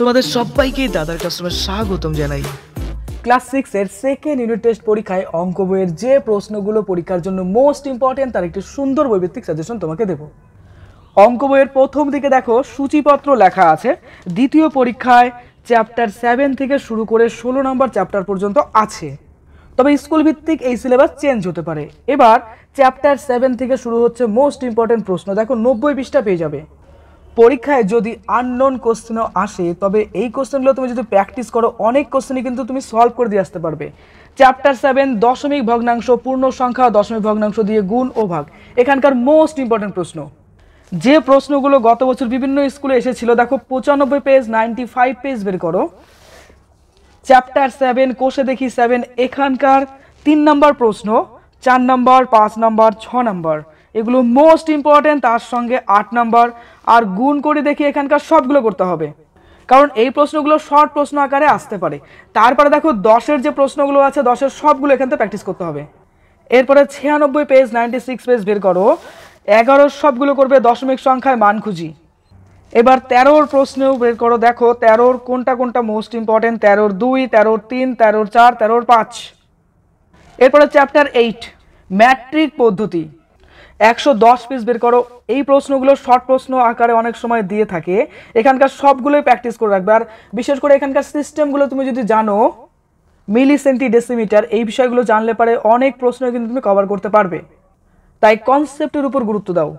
তোমাদের সবাইকে দাদার কাস্টমার স্বাগতম জানাই ক্লাস সিক্সের সেকেন্ড ইউনিট টেস্ট পরীক্ষায় অঙ্ক বইয়ের যে প্রশ্নগুলো পরীক্ষার জন্য মোস্ট ইম্পর্টেন্ট তার একটি সুন্দর বৈভিত্তিক সাজেশন তোমাকে দেবো অঙ্ক বইয়ের প্রথম দিকে দেখো সূচিপত্র লেখা আছে দ্বিতীয় পরীক্ষায় চ্যাপ্টার সেভেন থেকে শুরু করে ষোলো নম্বর চ্যাপ্টার পর্যন্ত আছে তবে স্কুল ভিত্তিক এই সিলেবাস চেঞ্জ হতে পারে এবার চ্যাপ্টার সেভেন থেকে শুরু হচ্ছে মোস্ট ইম্পর্টেন্ট প্রশ্ন দেখো নব্বই পৃষ্ঠা পেয়ে যাবে পরীক্ষায় যদি আননোন কোশ্চেনও আসে তবে এই কোশ্চেনগুলো তুমি যদি প্র্যাকটিস করো অনেক কোশ্চেনই কিন্তু তুমি সলভ করে দিয়ে আসতে পারবে চ্যাপ্টার সেভেন দশমিক ভগ্নাংশ পূর্ণ সংখ্যা দশমিক ভগ্নাংশ দিয়ে গুণ ও ভাগ এখানকার মোস্ট ইম্পর্ট্যান্ট প্রশ্ন যে প্রশ্নগুলো গত বছর বিভিন্ন স্কুলে এসেছিল দেখো পঁচানব্বই পেজ নাইনটি ফাইভ পেজ বের করো চ্যাপ্টার সেভেন কোষে দেখি সেভেন এখানকার তিন নম্বর প্রশ্ন চার নম্বর পাঁচ নম্বর ছ নম্বর এগুলো মোস্ট ইম্পর্ট্যান্ট তার সঙ্গে আট নম্বর আর গুণ করে দেখি এখানকার সবগুলো করতে হবে কারণ এই প্রশ্নগুলো শর্ট প্রশ্ন আকারে আসতে পারে তারপরে দেখো দশের যে প্রশ্নগুলো আছে দশের সবগুলো এখান থেকে প্র্যাকটিস করতে হবে এরপরে ছিয়ানব্বই পেজ নাইনটি সিক্স পেজ বের করো এগারো সবগুলো করবে দশমিক সংখ্যায় মান খুঁজি এবার তেরোর প্রশ্নেও বের করো দেখো তেরোর কোনটা কোনটা মোস্ট ইম্পর্টেন্ট তেরোর দুই তেরোর তিন তেরোর চার তেরোর পাঁচ এরপরে চ্যাপ্টার এইট ম্যাট্রিক পদ্ধতি একশো দশ পিস বের করো এই প্রশ্নগুলো শর্ট প্রশ্ন আকারে অনেক সময় দিয়ে থাকে এখানকার সবগুলোই প্র্যাকটিস করে রাখবে আর বিশেষ করে এখানকার সিস্টেমগুলো তুমি যদি জানো মিলি সেন্টি ডেসিমিটার এই বিষয়গুলো জানলে পারে অনেক প্রশ্ন কিন্তু তুমি কভার করতে পারবে তাই কনসেপ্টের উপর গুরুত্ব দাও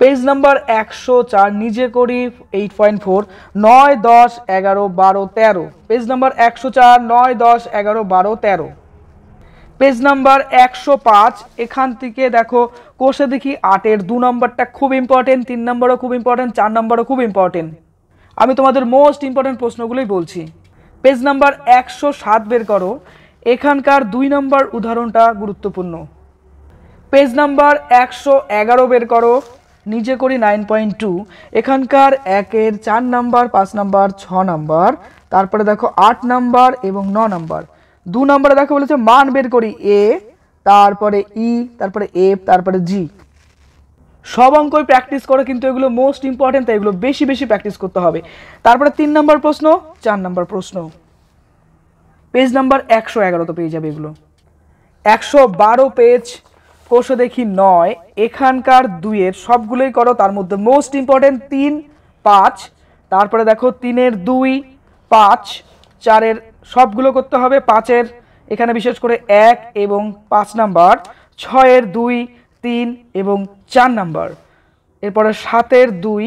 পেজ নাম্বার একশো চার নিজে করি এইট পয়েন্ট ফোর নয় দশ এগারো বারো তেরো পেজ নাম্বার একশো চার নয় দশ এগারো বারো তেরো পেজ নাম্বার একশো পাঁচ এখান থেকে দেখো কোষে দেখি আটের দু নম্বরটা খুব ইম্পর্টেন্ট তিন নম্বরও খুব ইম্পর্টেন্ট চার নম্বরও খুব ইম্পর্টেন্ট আমি তোমাদের মোস্ট ইম্পর্টেন্ট প্রশ্নগুলোই বলছি পেজ নাম্বার একশো সাত বের করো এখানকার দুই নম্বর উদাহরণটা গুরুত্বপূর্ণ পেজ নাম্বার একশো এগারো বের করো নিজে করি নাইন পয়েন্ট টু এখানকার একের চার নাম্বার পাঁচ নাম্বার ছ নাম্বার তারপরে দেখো আট নাম্বার এবং ন নাম্বার দু নম্বরে দেখো বলেছে মান বের করি এ তারপরে ই তারপরে এফ তারপরে জি সব অঙ্কই প্র্যাকটিস করো কিন্তু এগুলো মোস্ট ইম্পর্টেন্ট তাই এগুলো বেশি বেশি প্র্যাকটিস করতে হবে তারপরে তিন নম্বর প্রশ্ন চার নম্বর প্রশ্ন পেজ নাম্বার একশো এগারো তো পেয়ে যাবে এগুলো একশো বারো পেজ কোষে দেখি নয় এখানকার দুইয়ের সবগুলোই করো তার মধ্যে মোস্ট ইম্পর্টেন্ট তিন পাঁচ তারপরে দেখো তিনের দুই পাঁচ চারের সবগুলো করতে হবে পাঁচের এখানে বিশেষ করে এক এবং পাঁচ নাম্বার ছয়ের দুই তিন এবং চার নাম্বার এরপরে সাতের দুই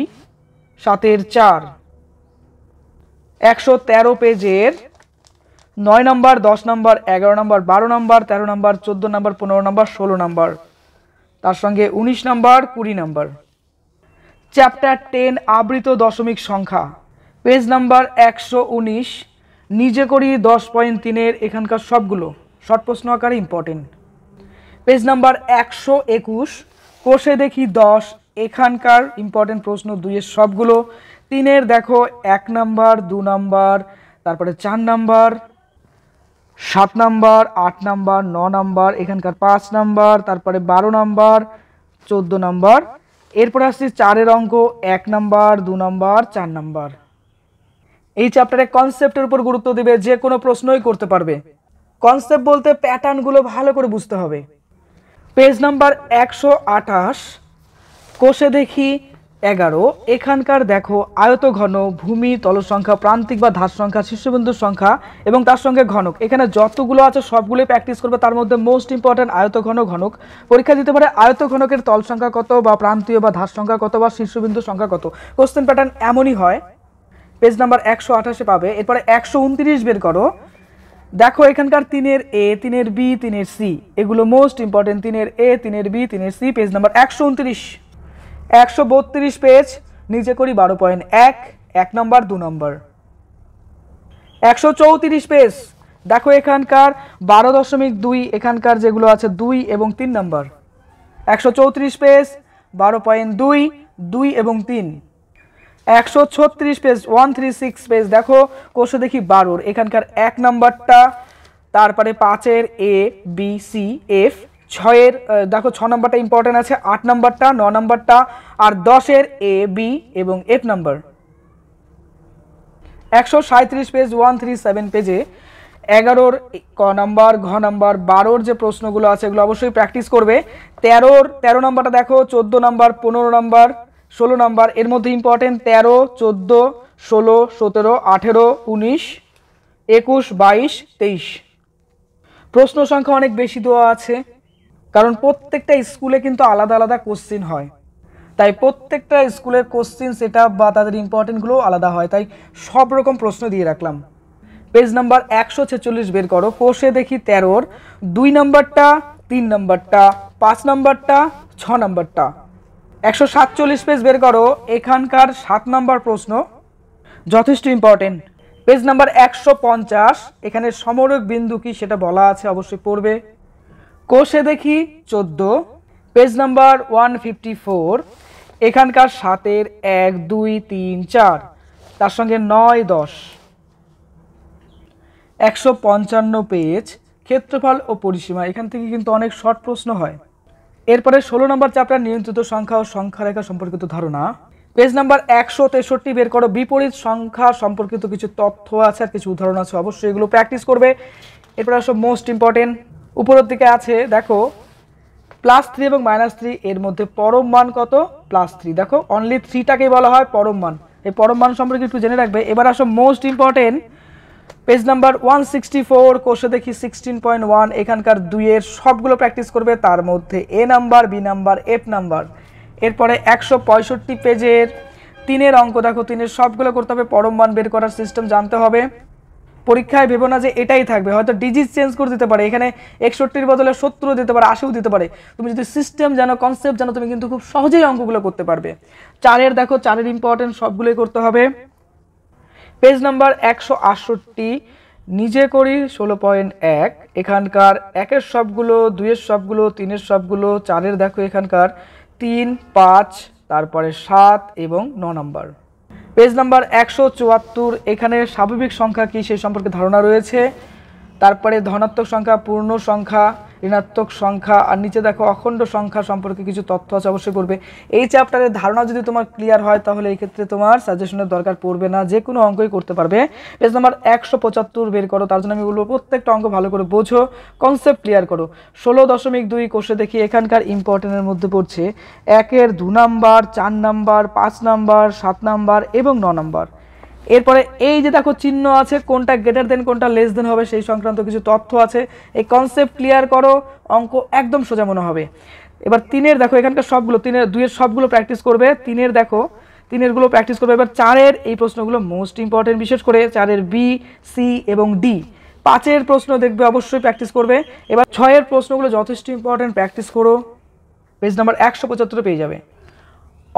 সাতের চার একশো তেরো পেজের নয় নম্বর দশ নম্বর এগারো নাম্বার বারো নাম্বার তেরো নাম্বার চোদ্দো নম্বর পনেরো নম্বর ষোলো নম্বর তার সঙ্গে ১৯ নাম্বার কুড়ি নম্বর চ্যাপ্টার টেন আবৃত দশমিক সংখ্যা পেজ নাম্বার একশো উনিশ নিজে করি দশ পয়েন্ট তিনের এখানকার সবগুলো শর্ট প্রশ্ন আকারে ইম্পর্টেন্ট পেজ নাম্বার একশো একুশ কোষে দেখি দশ এখানকার ইম্পর্টেন্ট প্রশ্ন দুইয়ের সবগুলো তিনের দেখো এক নাম্বার দু নাম্বার তারপরে চার নাম্বার সাত নাম্বার আট নাম্বার ন নাম্বার এখানকার পাঁচ নাম্বার তারপরে বারো নাম্বার চোদ্দো নাম্বার এরপরে আসছি চারের অঙ্ক এক নাম্বার দু নাম্বার চার নাম্বার এই চ্যাপ্টারে কনসেপ্টের উপর গুরুত্ব দেবে যে কোনো প্রশ্নই করতে পারবে কনসেপ্ট বলতে প্যাটার্নগুলো ভালো করে বুঝতে হবে পেজ নাম্বার একশো আঠাশ কোষে দেখি এগারো এখানকার দেখো আয়ত ঘন ভূমি তলসংখ্যা প্রান্তিক বা ধার সংখ্যা শীর্ষবিন্দুর সংখ্যা এবং তার সঙ্গে ঘনক এখানে যতগুলো আছে সবগুলো প্র্যাকটিস করবে তার মধ্যে মোস্ট ইম্পর্ট্যান্ট আয়ত ঘন ঘনক পরীক্ষা দিতে পারে আয়ত ঘনকের তল সংখ্যা কত বা প্রান্তীয় বা ধার সংখ্যা কত বা শীর্ষবিন্দুর সংখ্যা কত কোশ্চেন প্যাটার্ন এমনই হয় পেজ নাম্বার একশো আঠাশে পাবে এরপরে একশো উনত্রিশ বের করো দেখো এখানকার তিনের এ তিনের বি তিনের সি এগুলো মোস্ট ইম্পর্টেন্ট তিনের এ তিনের বি তিনের সি পেজ নাম্বার একশো উনত্রিশ একশো বত্রিশ পেজ নিচে করি বারো পয়েন্ট এক এক নম্বর দু নম্বর একশো চৌত্রিশ পেজ দেখো এখানকার বারো দশমিক দুই এখানকার যেগুলো আছে দুই এবং তিন নম্বর একশো চৌত্রিশ পেজ বারো পয়েন্ট দুই দুই এবং তিন একশো ছত্রিশ page one three six page দেখো কোষে দেখি বারোর এখানকার এক নাম্বারটা তারপরে পাঁচের এ বি সি এফ ছয়ের দেখো ছ নম্বরটা ইম্পর্টেন্ট আছে আট নম্বরটা ন নম্বরটা আর দশের এ বি এবং এফ নম্বর একশো সাঁত্রিশ পেজ ওয়ান থ্রি সেভেন পেজে এগারোর ক নাম্বার ঘ নাম্বার বারোর যে প্রশ্নগুলো আছে এগুলো অবশ্যই প্র্যাকটিস করবে তেরোর তেরো নাম্বারটা দেখো চোদ্দো নাম্বার পনেরো নাম্বার ষোলো নাম্বার এর মধ্যে ইম্পর্টেন্ট তেরো চোদ্দো ষোলো সতেরো আঠেরো উনিশ একুশ বাইশ তেইশ প্রশ্ন সংখ্যা অনেক বেশি দেওয়া আছে কারণ প্রত্যেকটা স্কুলে কিন্তু আলাদা আলাদা কোশ্চিন হয় তাই প্রত্যেকটা স্কুলের কোশ্চিন সেট বা তাদের ইম্পর্টেন্টগুলোও আলাদা হয় তাই সব রকম প্রশ্ন দিয়ে রাখলাম পেজ নাম্বার একশো ছেচল্লিশ বের করো কোষে দেখি তেরোর দুই নাম্বারটা তিন নম্বরটা পাঁচ নাম্বারটা ছ নম্বরটা একশো সাতচল্লিশ পেজ বের করো এখানকার সাত নম্বর প্রশ্ন যথেষ্ট ইম্পর্টেন্ট পেজ নাম্বার একশো পঞ্চাশ এখানে সমরক বিন্দু কি সেটা বলা আছে অবশ্যই পড়বে কোষে দেখি চোদ্দ page number one fifty four এখানকার সাতের এক দুই তিন চার তার সঙ্গে নয় দশ একশো পঞ্চান্ন পেজ ক্ষেত্রফল ও পরিসীমা এখান থেকে কিন্তু অনেক শর্ট প্রশ্ন হয় এরপরে ষোলো নম্বর চ্যাপ্টার নিয়ন্ত্রিত সংখ্যা ও সংখ্যারেখা সম্পর্কিত ধারণা পেজ নাম্বার একশো তেষট্টি বের করো বিপরীত সংখ্যা সম্পর্কিত কিছু তথ্য আছে আর কিছু উদাহরণ আছে অবশ্যই এগুলো প্র্যাকটিস করবে এরপরে আসো মোস্ট ইম্পর্টেন্ট উপরের দিকে আছে দেখো প্লাস থ্রি এবং মাইনাস থ্রি এর মধ্যে পরম মান কত প্লাস থ্রি দেখো অনলি থ্রিটাকেই বলা হয় পরম মান এই পরম মান সম্পর্কে একটু জেনে রাখবে এবার আসো most important page number one sixty four কোষে দেখি সিক্সটিন পয়েন্ট ওয়ান এখানকার দুইয়ের সবগুলো প্র্যাকটিস করবে তার মধ্যে A number B number F number এরপরে একশো পঁয়ষট্টি পেজের তিনের অঙ্ক দেখো তিনের সবগুলো করতে হবে পরম মান বের করার সিস্টেম জানতে হবে পরীক্ষায় ভেবো না যে এটাই থাকবে হয়তো ডিজিট চেঞ্জ করে দিতে পারে এখানে একষট্টির বদলে সত্তরও দিতে পারে আশিও দিতে পারে তুমি যদি সিস্টেম জানো কনসেপ্ট জানো তুমি কিন্তু খুব সহজেই অঙ্কগুলো করতে পারবে চারের দেখো চারের ইম্পর্টেন্ট সবগুলোই করতে হবে পেজ নাম্বার একশো আটষট্টি নিজে করি ষোলো পয়েন্ট এক এখানকার একের সবগুলো দুইয়ের সবগুলো তিনের সবগুলো চারের দেখো এখানকার তিন পাঁচ তারপরে সাত এবং ন নম্বর পেজ নাম্বার একশো চুয়াত্তর এখানে স্বাভাবিক সংখ্যা কী সে সম্পর্কে ধারণা রয়েছে তারপরে ধনাত্মক সংখ্যা পূর্ণ সংখ্যা ঋণাত্মক সংখ্যা আর নিচে দেখো অখণ্ড সংখ্যা সম্পর্কে কিছু তথ্য আছে অবশ্যই করবে এই চ্যাপ্টারের ধারণা যদি তোমার ক্লিয়ার হয় তাহলে এই ক্ষেত্রে তোমার সাজেশনের দরকার পড়বে না যে কোনো অঙ্কই করতে পারবে পেজ নাম্বার একশো পঁচাত্তর বের করো তার জন্য আমি বলবো প্রত্যেকটা অঙ্ক ভালো করে বোঝো কনসেপ্ট ক্লিয়ার করো ষোলো দশমিক দুই কোষে দেখি এখানকার ইম্পর্টেন্টের মধ্যে পড়ছে একের দু নাম্বার চার নাম্বার পাঁচ নাম্বার সাত নাম্বার এবং ন নাম্বার এরপরে এই যে দেখো চিহ্ন আছে কোনটা গ্রেটার দেন কোনটা লেস দেন হবে সেই সংক্রান্ত কিছু তথ্য আছে এই কনসেপ্ট ক্লিয়ার করো অঙ্ক একদম সোজা মনে হবে এবার তিনের দেখো এখানকার সবগুলো তিনের দুইয়ের সবগুলো প্র্যাকটিস করবে তিনের দেখো তিনেরগুলো প্র্যাকটিস করবে এবার চারের এই প্রশ্নগুলো মোস্ট ইম্পর্টেন্ট বিশেষ করে চারের বি সি এবং ডি পাঁচের প্রশ্ন দেখবে অবশ্যই প্র্যাকটিস করবে এবার ছয়ের প্রশ্নগুলো যথেষ্ট ইম্পর্টেন্ট প্র্যাকটিস করো পেজ নাম্বার একশো পঁচাত্তরে পেয়ে যাবে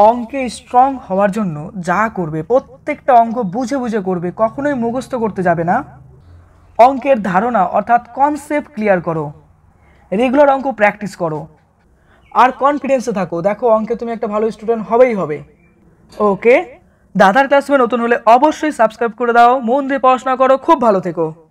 অঙ্কে স্ট্রং হওয়ার জন্য যা করবে প্রত্যেকটা অঙ্ক বুঝে বুঝে করবে কখনোই মুখস্থ করতে যাবে না অঙ্কের ধারণা অর্থাৎ কনসেপ্ট ক্লিয়ার করো রেগুলার অঙ্ক প্র্যাকটিস করো আর কনফিডেন্সে থাকো দেখো অঙ্কে তুমি একটা ভালো স্টুডেন্ট হবেই হবে ওকে দাদার ক্লাসরুমে নতুন হলে অবশ্যই সাবস্ক্রাইব করে দাও মন দিয়ে পড়াশোনা করো খুব ভালো থেকো